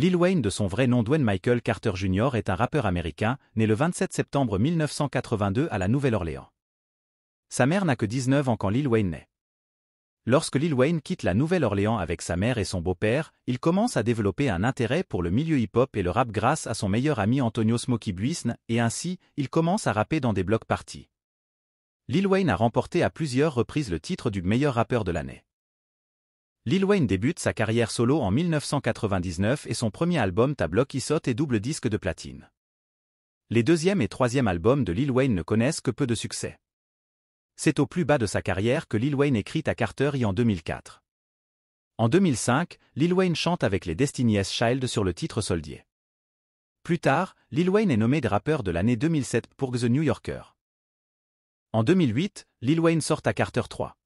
Lil Wayne de son vrai nom Dwayne Michael Carter Jr. est un rappeur américain, né le 27 septembre 1982 à la Nouvelle-Orléans. Sa mère n'a que 19 ans quand Lil Wayne naît. Lorsque Lil Wayne quitte la Nouvelle-Orléans avec sa mère et son beau-père, il commence à développer un intérêt pour le milieu hip-hop et le rap grâce à son meilleur ami Antonio Smokey Buissne et ainsi, il commence à rapper dans des blocs parties. Lil Wayne a remporté à plusieurs reprises le titre du meilleur rappeur de l'année. Lil Wayne débute sa carrière solo en 1999 et son premier album tableau qui saute est double disque de platine. Les deuxième et troisième albums de Lil Wayne ne connaissent que peu de succès. C'est au plus bas de sa carrière que Lil Wayne écrit à Carter y en 2004. En 2005, Lil Wayne chante avec les Destiny's Child sur le titre Soldier. Plus tard, Lil Wayne est nommé rappeur de l'année 2007 pour The New Yorker. En 2008, Lil Wayne sort à Carter 3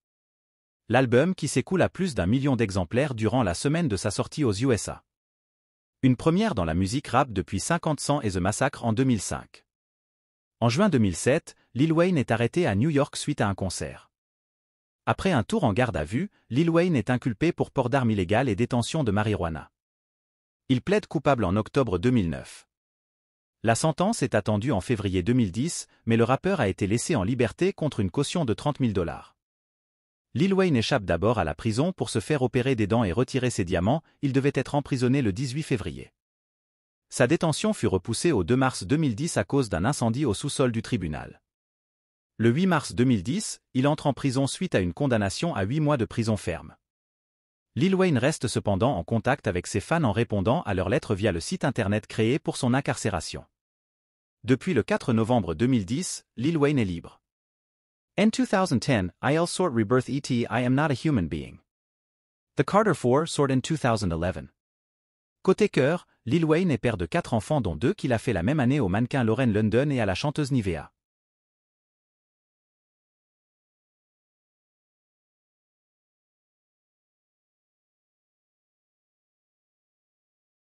l'album qui s'écoule à plus d'un million d'exemplaires durant la semaine de sa sortie aux USA. Une première dans la musique rap depuis 50 Cent » et The Massacre en 2005. En juin 2007, Lil Wayne est arrêté à New York suite à un concert. Après un tour en garde à vue, Lil Wayne est inculpé pour port d'armes illégales et détention de marijuana. Il plaide coupable en octobre 2009. La sentence est attendue en février 2010, mais le rappeur a été laissé en liberté contre une caution de 30 000 dollars. Lil Wayne échappe d'abord à la prison pour se faire opérer des dents et retirer ses diamants, il devait être emprisonné le 18 février. Sa détention fut repoussée au 2 mars 2010 à cause d'un incendie au sous-sol du tribunal. Le 8 mars 2010, il entre en prison suite à une condamnation à 8 mois de prison ferme. Lil Wayne reste cependant en contact avec ses fans en répondant à leurs lettres via le site internet créé pour son incarcération. Depuis le 4 novembre 2010, Lil Wayne est libre. En 2010, IL sort rebirth ET I am not a human being. The Carter 4 sort in 2011. Côté cœur, Lil Wayne est père de quatre enfants dont deux qu'il a fait la même année au mannequin Lorraine London et à la chanteuse Nivea.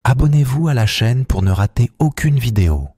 Abonnez-vous à la chaîne pour ne rater aucune vidéo.